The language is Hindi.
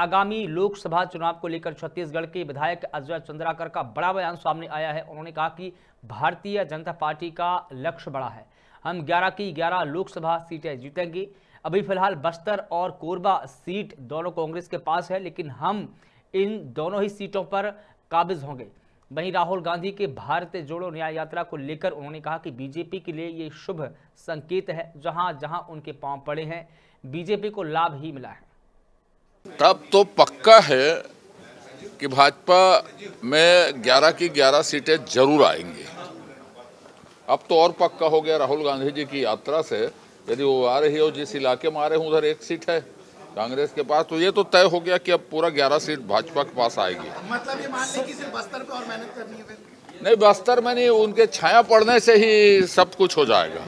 आगामी लोकसभा चुनाव को लेकर छत्तीसगढ़ के विधायक अजय चंद्राकर का बड़ा बयान सामने आया है उन्होंने कहा कि भारतीय जनता पार्टी का लक्ष्य बड़ा है हम 11 की 11 लोकसभा सीटें जीतेंगे अभी फिलहाल बस्तर और कोरबा सीट दोनों कांग्रेस के पास है लेकिन हम इन दोनों ही सीटों पर काबिज होंगे वहीं राहुल गांधी के भारत जोड़ो न्याय यात्रा को लेकर उन्होंने कहा कि बीजेपी के लिए ये शुभ संकेत है जहां जहां उनके पांव पड़े हैं बीजेपी को लाभ ही मिला है तब तो पक्का है कि भाजपा में 11 की 11 सीटें जरूर आएंगी अब तो और पक्का हो गया राहुल गांधी जी की यात्रा से यदि वो आ रही हो जिस इलाके में आ रहे हो उधर एक सीट है कांग्रेस के पास तो ये तो तय हो गया कि अब पूरा 11 सीट भाजपा के पास आएगी मतलब ये मान लें कि सिर्फ बस्तर पे और मेहनत करनी है नहीं बस्तर में नहीं उनके छाया पड़ने से ही सब कुछ हो जाएगा